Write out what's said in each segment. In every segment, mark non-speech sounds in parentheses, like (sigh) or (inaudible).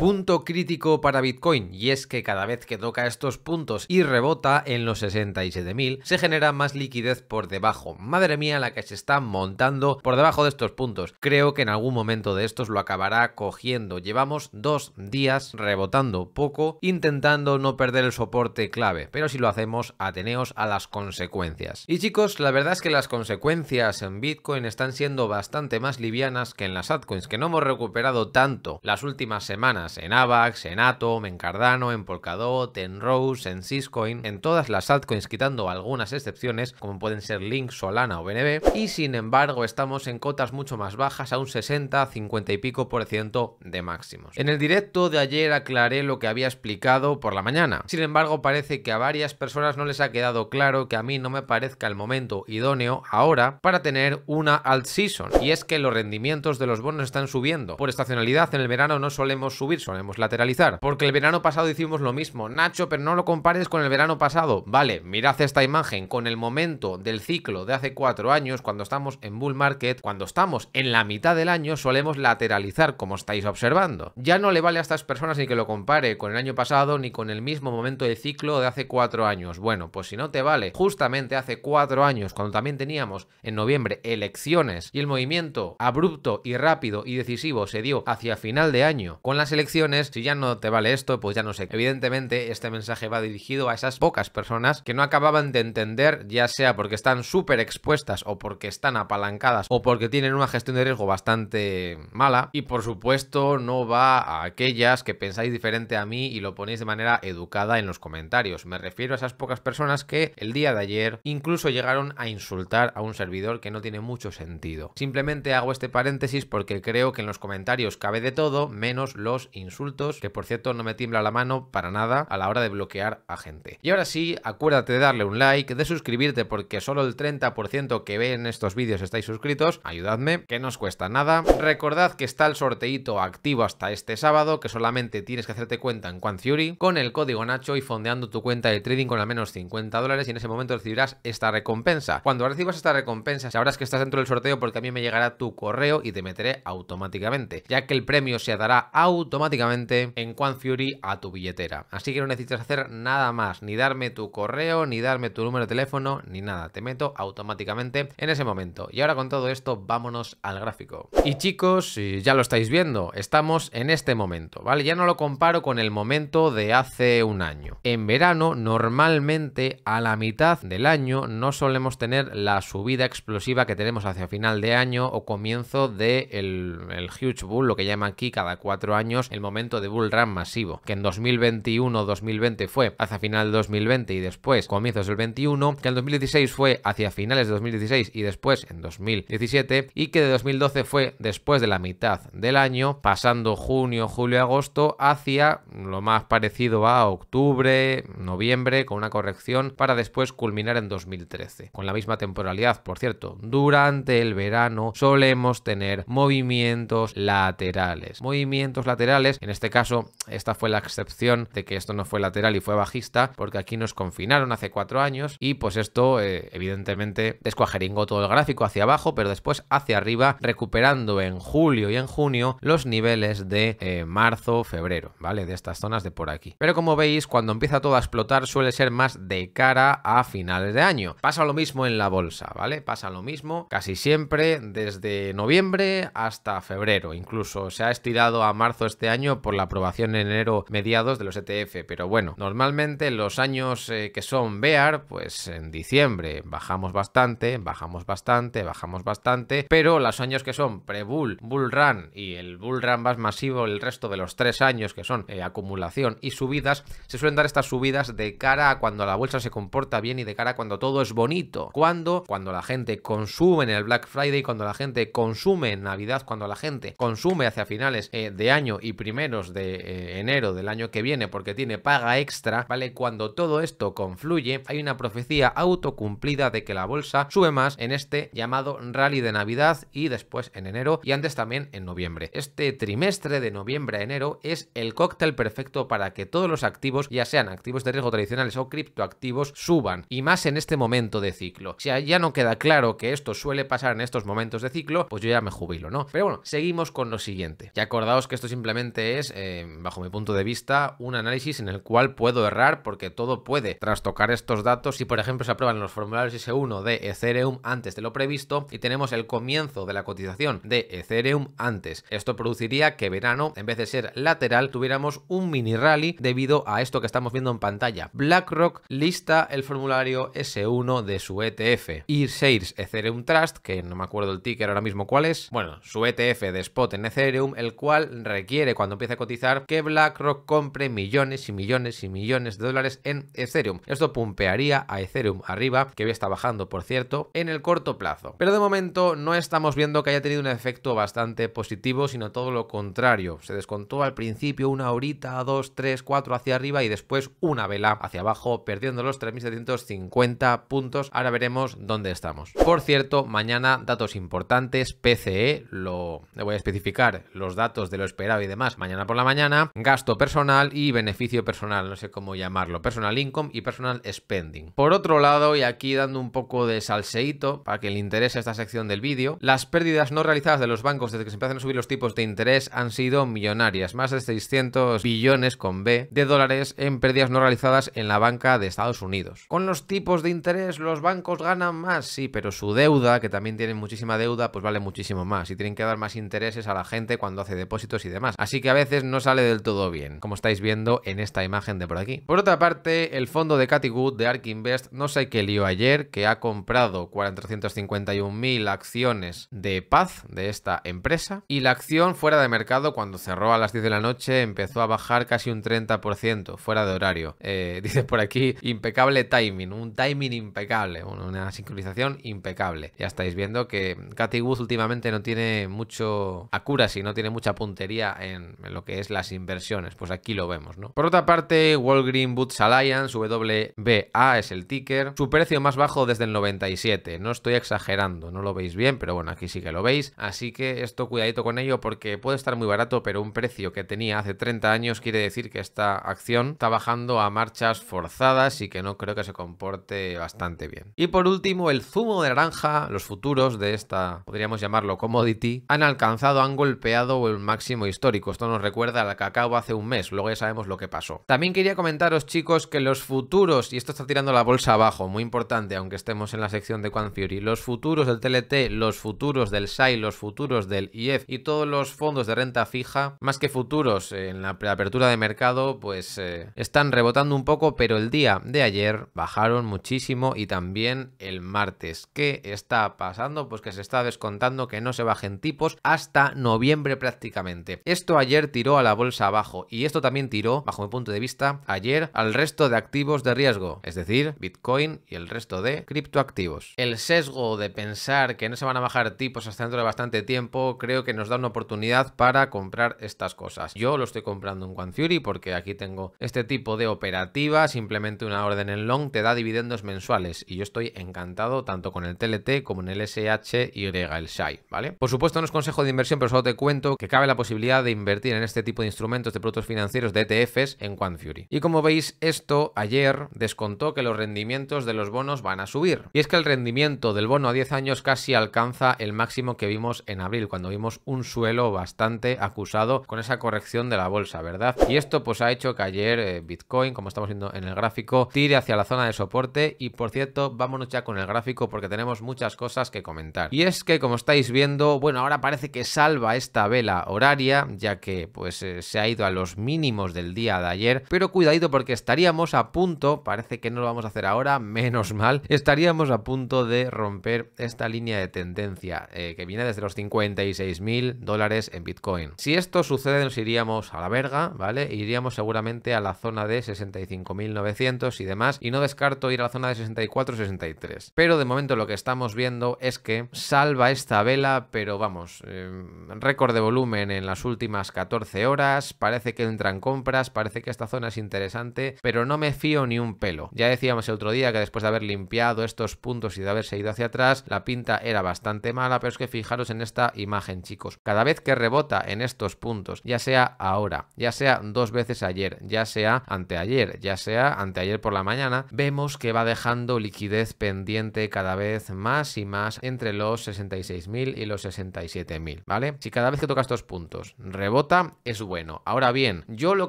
Punto crítico para Bitcoin, y es que cada vez que toca estos puntos y rebota en los 67.000, se genera más liquidez por debajo. Madre mía la que se está montando por debajo de estos puntos. Creo que en algún momento de estos lo acabará cogiendo. Llevamos dos días rebotando poco, intentando no perder el soporte clave, pero si lo hacemos, ateneos a las consecuencias. Y chicos, la verdad es que las consecuencias en Bitcoin están siendo bastante más livianas que en las altcoins, que no hemos recuperado tanto las últimas semanas en AVAX, en Atom, en Cardano, en Polkadot, en Rose, en Syscoin, en todas las altcoins quitando algunas excepciones como pueden ser Link, Solana o BNB y sin embargo estamos en cotas mucho más bajas a un 60, 50 y pico por ciento de máximos. En el directo de ayer aclaré lo que había explicado por la mañana, sin embargo parece que a varias personas no les ha quedado claro que a mí no me parezca el momento idóneo ahora para tener una alt season y es que los rendimientos de los bonos están subiendo. Por estacionalidad en el verano no solemos subir solemos lateralizar. Porque el verano pasado hicimos lo mismo. Nacho, pero no lo compares con el verano pasado. Vale, mirad esta imagen con el momento del ciclo de hace cuatro años, cuando estamos en bull market, cuando estamos en la mitad del año, solemos lateralizar, como estáis observando. Ya no le vale a estas personas ni que lo compare con el año pasado ni con el mismo momento del ciclo de hace cuatro años. Bueno, pues si no te vale, justamente hace cuatro años, cuando también teníamos en noviembre elecciones y el movimiento abrupto y rápido y decisivo se dio hacia final de año con las elecciones si ya no te vale esto, pues ya no sé. Evidentemente, este mensaje va dirigido a esas pocas personas que no acababan de entender, ya sea porque están súper expuestas o porque están apalancadas o porque tienen una gestión de riesgo bastante mala. Y por supuesto, no va a aquellas que pensáis diferente a mí y lo ponéis de manera educada en los comentarios. Me refiero a esas pocas personas que el día de ayer incluso llegaron a insultar a un servidor que no tiene mucho sentido. Simplemente hago este paréntesis porque creo que en los comentarios cabe de todo menos los insultos, que por cierto no me tiembla la mano para nada a la hora de bloquear a gente. Y ahora sí, acuérdate de darle un like, de suscribirte porque solo el 30% que ve en estos vídeos estáis suscritos, ayudadme, que no os cuesta nada. Recordad que está el sorteito activo hasta este sábado, que solamente tienes que hacerte cuenta en Fury con el código Nacho y fondeando tu cuenta de trading con al menos 50 dólares y en ese momento recibirás esta recompensa. Cuando recibas esta recompensa sabrás que estás dentro del sorteo porque a mí me llegará tu correo y te meteré automáticamente, ya que el premio se dará automáticamente automáticamente en Quant Fury a tu billetera. Así que no necesitas hacer nada más, ni darme tu correo, ni darme tu número de teléfono, ni nada. Te meto automáticamente en ese momento. Y ahora con todo esto, vámonos al gráfico. Y chicos, ya lo estáis viendo, estamos en este momento, ¿vale? Ya no lo comparo con el momento de hace un año. En verano, normalmente a la mitad del año no solemos tener la subida explosiva que tenemos hacia final de año o comienzo del de el Huge Bull, lo que llaman aquí cada cuatro años el momento de bull run masivo, que en 2021-2020 fue hacia final de 2020 y después comienzos del 21, que en 2016 fue hacia finales de 2016 y después en 2017, y que de 2012 fue después de la mitad del año, pasando junio, julio, agosto, hacia lo más parecido a octubre, noviembre, con una corrección para después culminar en 2013. Con la misma temporalidad, por cierto, durante el verano solemos tener movimientos laterales. Movimientos laterales en este caso, esta fue la excepción de que esto no fue lateral y fue bajista, porque aquí nos confinaron hace cuatro años y pues esto eh, evidentemente descuajeringó todo el gráfico hacia abajo, pero después hacia arriba, recuperando en julio y en junio los niveles de eh, marzo, febrero, ¿vale? De estas zonas de por aquí. Pero como veis, cuando empieza todo a explotar suele ser más de cara a finales de año. Pasa lo mismo en la bolsa, ¿vale? Pasa lo mismo casi siempre desde noviembre hasta febrero. Incluso se ha estirado a marzo este año por la aprobación en enero mediados de los ETF, pero bueno, normalmente los años eh, que son BEAR, pues en diciembre bajamos bastante, bajamos bastante, bajamos bastante, pero los años que son pre-bull, bull run y el bull run más masivo, el resto de los tres años que son eh, acumulación y subidas, se suelen dar estas subidas de cara a cuando la bolsa se comporta bien y de cara a cuando todo es bonito. Cuando, cuando la gente consume en el Black Friday, cuando la gente consume en Navidad, cuando la gente consume hacia finales eh, de año y primeros de eh, enero del año que viene porque tiene paga extra, ¿vale? Cuando todo esto confluye, hay una profecía autocumplida de que la bolsa sube más en este llamado rally de Navidad y después en enero y antes también en noviembre. Este trimestre de noviembre a enero es el cóctel perfecto para que todos los activos, ya sean activos de riesgo tradicionales o criptoactivos, suban y más en este momento de ciclo. Si ya no queda claro que esto suele pasar en estos momentos de ciclo, pues yo ya me jubilo, ¿no? Pero bueno, seguimos con lo siguiente. Y acordaos que esto simplemente es, eh, bajo mi punto de vista, un análisis en el cual puedo errar porque todo puede trastocar estos datos. Si, por ejemplo, se aprueban los formularios S1 de Ethereum antes de lo previsto y tenemos el comienzo de la cotización de Ethereum antes, esto produciría que verano, en vez de ser lateral, tuviéramos un mini rally debido a esto que estamos viendo en pantalla. BlackRock lista el formulario S1 de su ETF. iShares Ethereum Trust, que no me acuerdo el ticker ahora mismo cuál es, bueno, su ETF de spot en Ethereum, el cual requiere cuando empiece a cotizar, que BlackRock compre millones y millones y millones de dólares en Ethereum. Esto pumpearía a Ethereum arriba, que hoy está bajando, por cierto, en el corto plazo. Pero de momento no estamos viendo que haya tenido un efecto bastante positivo, sino todo lo contrario. Se descontó al principio una horita, dos, tres, cuatro hacia arriba y después una vela hacia abajo, perdiendo los 3.750 puntos. Ahora veremos dónde estamos. Por cierto, mañana datos importantes, PCE, lo voy a especificar los datos de lo esperado y demás mañana por la mañana, gasto personal y beneficio personal, no sé cómo llamarlo, personal income y personal spending. Por otro lado, y aquí dando un poco de salseíto para que le interese esta sección del vídeo, las pérdidas no realizadas de los bancos desde que se empiezan a subir los tipos de interés han sido millonarias, más de 600 billones con B de dólares en pérdidas no realizadas en la banca de Estados Unidos. Con los tipos de interés los bancos ganan más, sí, pero su deuda, que también tienen muchísima deuda, pues vale muchísimo más y tienen que dar más intereses a la gente cuando hace depósitos y demás. Así que a veces no sale del todo bien, como estáis viendo en esta imagen de por aquí. Por otra parte, el fondo de Cathy de Ark Invest no sé qué lío ayer, que ha comprado 451.000 acciones de Paz, de esta empresa, y la acción fuera de mercado cuando cerró a las 10 de la noche empezó a bajar casi un 30% fuera de horario. Eh, (laughs) dice por aquí, impecable timing, un timing impecable, una sincronización impecable. Ya estáis viendo que Cathy últimamente no tiene mucho acura, si no tiene mucha puntería en lo que es las inversiones. Pues aquí lo vemos, ¿no? Por otra parte, Walgreen Boots Alliance, WBA es el ticker. Su precio más bajo desde el 97. No estoy exagerando, no lo veis bien, pero bueno, aquí sí que lo veis. Así que esto cuidadito con ello porque puede estar muy barato, pero un precio que tenía hace 30 años quiere decir que esta acción está bajando a marchas forzadas y que no creo que se comporte bastante bien. Y por último, el zumo de naranja, los futuros de esta, podríamos llamarlo commodity, han alcanzado, han golpeado el máximo histórico esto nos recuerda al cacao hace un mes, luego ya sabemos lo que pasó. También quería comentaros, chicos, que los futuros, y esto está tirando la bolsa abajo, muy importante, aunque estemos en la sección de quant Fury, los futuros del TLT, los futuros del SAI, los futuros del IEF y todos los fondos de renta fija, más que futuros eh, en la apertura de mercado, pues eh, están rebotando un poco, pero el día de ayer bajaron muchísimo y también el martes. ¿Qué está pasando? Pues que se está descontando que no se bajen tipos hasta noviembre prácticamente. Esto ayer tiró a la bolsa abajo y esto también tiró, bajo mi punto de vista, ayer al resto de activos de riesgo, es decir, Bitcoin y el resto de criptoactivos. El sesgo de pensar que no se van a bajar tipos hasta dentro de bastante tiempo creo que nos da una oportunidad para comprar estas cosas. Yo lo estoy comprando en OneFury porque aquí tengo este tipo de operativa, simplemente una orden en long te da dividendos mensuales y yo estoy encantado tanto con el TLT como en el SHY, el SHI, ¿vale? Por supuesto no es consejo de inversión, pero solo te cuento que cabe la posibilidad de invertir invertir en este tipo de instrumentos de productos financieros de ETFs en Fury. Y como veis, esto ayer descontó que los rendimientos de los bonos van a subir. Y es que el rendimiento del bono a 10 años casi alcanza el máximo que vimos en abril, cuando vimos un suelo bastante acusado con esa corrección de la bolsa, ¿verdad? Y esto pues ha hecho que ayer eh, Bitcoin, como estamos viendo en el gráfico, tire hacia la zona de soporte y por cierto, vámonos ya con el gráfico porque tenemos muchas cosas que comentar. Y es que como estáis viendo, bueno, ahora parece que salva esta vela horaria, ya que que pues eh, se ha ido a los mínimos del día de ayer, pero cuidadito porque estaríamos a punto, parece que no lo vamos a hacer ahora, (laughs) menos mal, estaríamos a punto de romper esta línea de tendencia eh, que viene desde los 56 mil dólares en Bitcoin. Si esto sucede nos iríamos a la verga, ¿vale? Iríamos seguramente a la zona de 65.900 y demás y no descarto ir a la zona de 64-63. Pero de momento lo que estamos viendo es que salva esta vela, pero vamos, eh, récord de volumen en las últimas 14 horas, parece que entran compras, parece que esta zona es interesante, pero no me fío ni un pelo. Ya decíamos el otro día que después de haber limpiado estos puntos y de haberse ido hacia atrás, la pinta era bastante mala, pero es que fijaros en esta imagen, chicos. Cada vez que rebota en estos puntos, ya sea ahora, ya sea dos veces ayer, ya sea anteayer, ya sea anteayer por la mañana, vemos que va dejando liquidez pendiente cada vez más y más entre los 66.000 y los 67.000, ¿vale? Si cada vez que toca estos puntos rebota es bueno. Ahora bien, yo lo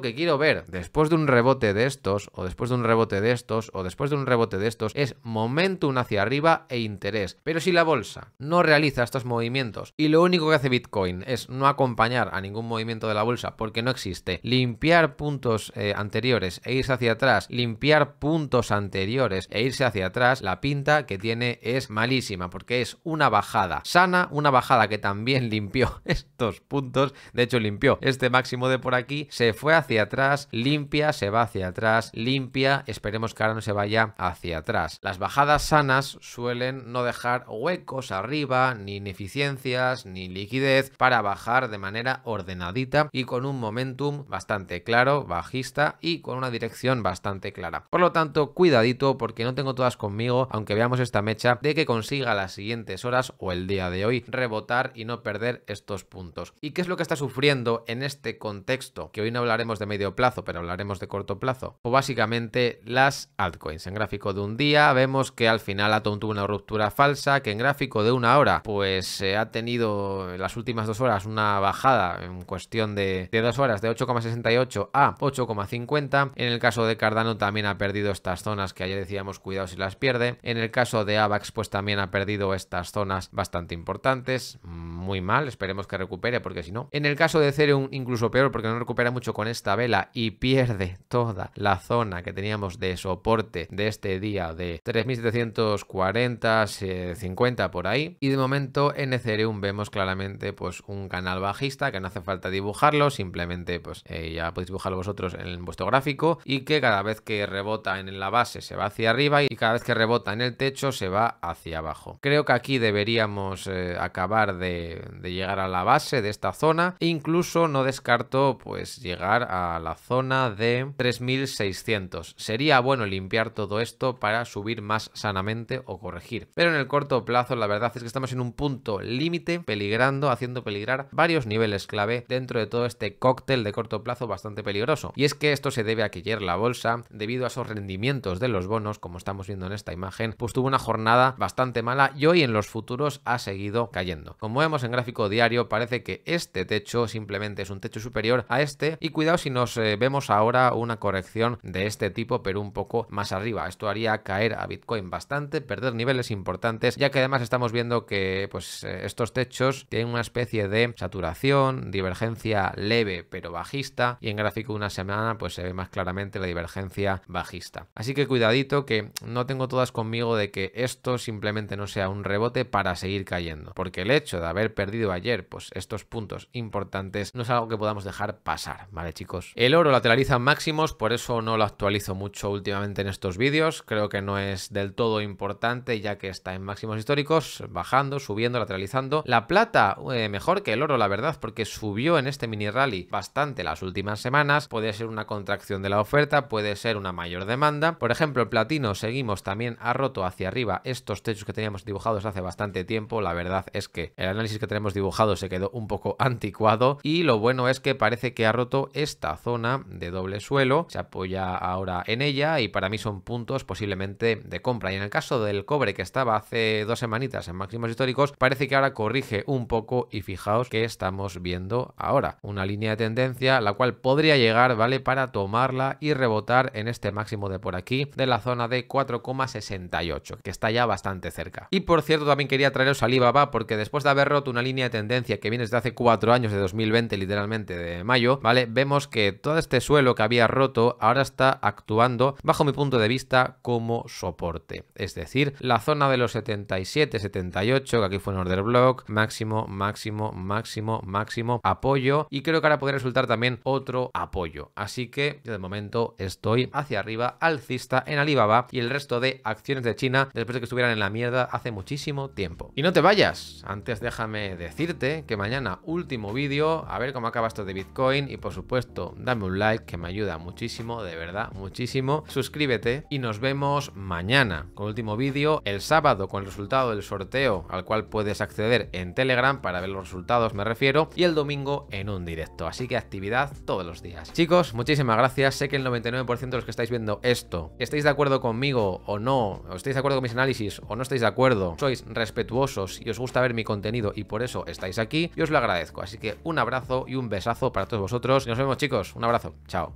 que quiero ver después de un rebote de estos, o después de un rebote de estos, o después de un rebote de estos, es momentum hacia arriba e interés. Pero si la bolsa no realiza estos movimientos y lo único que hace Bitcoin es no acompañar a ningún movimiento de la bolsa porque no existe, limpiar puntos eh, anteriores e irse hacia atrás, limpiar puntos anteriores e irse hacia atrás, la pinta que tiene es malísima porque es una bajada sana, una bajada que también (laughs) limpió estos puntos, de hecho limpió este máximo de por aquí, se fue hacia atrás, limpia, se va hacia atrás, limpia, esperemos que ahora no se vaya hacia atrás. Las bajadas sanas suelen no dejar huecos arriba, ni ineficiencias, ni liquidez para bajar de manera ordenadita y con un momentum bastante claro, bajista y con una dirección bastante clara. Por lo tanto, cuidadito porque no tengo todas conmigo, aunque veamos esta mecha, de que consiga las siguientes horas o el día de hoy rebotar y no perder estos puntos. ¿Y qué es lo que está sufriendo? en este contexto, que hoy no hablaremos de medio plazo, pero hablaremos de corto plazo, o básicamente las altcoins. En gráfico de un día vemos que al final Atom tuvo una ruptura falsa, que en gráfico de una hora pues eh, ha tenido en las últimas dos horas una bajada en cuestión de, de dos horas de 8,68 a 8,50. En el caso de Cardano también ha perdido estas zonas que ayer decíamos cuidado si las pierde. En el caso de AVAX pues también ha perdido estas zonas bastante importantes. Muy mal, esperemos que recupere porque si no. En el caso de Ethereum incluso peor porque no recupera mucho con esta vela y pierde toda la zona que teníamos de soporte de este día de 3740, 50 eh, por ahí. Y de momento en Ethereum vemos claramente pues un canal bajista que no hace falta dibujarlo, simplemente pues eh, ya podéis dibujarlo vosotros en vuestro gráfico y que cada vez que rebota en la base se va hacia arriba y cada vez que rebota en el techo se va hacia abajo. Creo que aquí deberíamos eh, acabar de, llegar a la base de esta zona e incluso no descarto pues llegar a la zona de 3600. Sería bueno limpiar todo esto para subir más sanamente o corregir. Pero en el corto plazo la verdad es que estamos en un punto límite peligrando, haciendo peligrar varios niveles clave dentro de todo este cóctel de corto plazo bastante peligroso. Y es que esto se debe a que ayer la bolsa, debido a esos rendimientos de los bonos, como estamos viendo en esta imagen, pues tuvo una jornada bastante mala y hoy en los futuros ha seguido cayendo. Como vemos en gráfico diario, parece que este techo simplemente es un techo superior a este y cuidado si nos eh, vemos ahora una corrección de este tipo pero un poco más arriba. Esto haría caer a Bitcoin bastante, perder niveles importantes ya que además estamos viendo que pues eh, estos techos tienen una especie de saturación, divergencia leve pero bajista y en gráfico de una semana pues se ve más claramente la divergencia bajista. Así que cuidadito que no tengo todas conmigo de que esto simplemente no sea un rebote para seguir cayendo porque el hecho de haber perdido ayer pues estos puntos importantes no es algo que podamos dejar pasar, ¿vale chicos? El oro lateraliza máximos, por eso no lo actualizo mucho últimamente en estos vídeos, creo que no es del todo importante ya que está en máximos históricos, bajando, subiendo, lateralizando. La plata, eh, mejor que el oro, la verdad, porque subió en este mini rally bastante las últimas semanas, puede ser una contracción de la oferta, puede ser una mayor demanda. Por ejemplo, el platino seguimos también ha roto hacia arriba estos techos que teníamos dibujados hace bastante tiempo, la verdad es que el análisis que tenemos dibujado se quedó un poco anticuado y lo bueno es que parece que ha roto esta zona de doble suelo, se apoya ahora en ella y para mí son puntos posiblemente de compra. Y en el caso del cobre que estaba hace dos semanitas en máximos históricos, parece que ahora corrige un poco y fijaos que estamos viendo ahora una línea de tendencia la cual podría llegar, ¿vale? Para tomarla y rebotar en este máximo de por aquí de la zona de 4,68 que está ya bastante cerca. Y por cierto también quería traeros al Alibaba porque después de haber roto una línea de tendencia que viene desde hace cuatro años de 2020 literalmente de mayo, ¿vale? Vemos que todo este suelo que había roto ahora está actuando bajo mi punto de vista como soporte. Es decir, la zona de los 77, 78, que aquí fue en order block, máximo, máximo, máximo, máximo apoyo y creo que ahora puede resultar también otro apoyo. Así que yo de momento estoy hacia arriba alcista en Alibaba y el resto de acciones de China después de que estuvieran en la mierda hace muchísimo tiempo. Y no te vayas, antes déjame decirte que mañana último vídeo a ver cómo acaba esto de Bitcoin y por supuesto dame un like que me ayuda muchísimo, de verdad, muchísimo. Suscríbete y nos vemos mañana con el último vídeo, el sábado con el resultado del sorteo al cual puedes acceder en Telegram para ver los resultados me refiero y el domingo en un directo. Así que actividad todos los días. Chicos, muchísimas gracias. Sé que el 99% de los que estáis viendo esto, estáis de acuerdo conmigo o no, o estáis de acuerdo con mis análisis o no estáis de acuerdo, sois respetuosos y os gusta ver mi contenido y por eso estáis aquí y os lo agradezco. Así que un abrazo abrazo y un besazo para todos vosotros. Y nos vemos chicos, un abrazo, chao.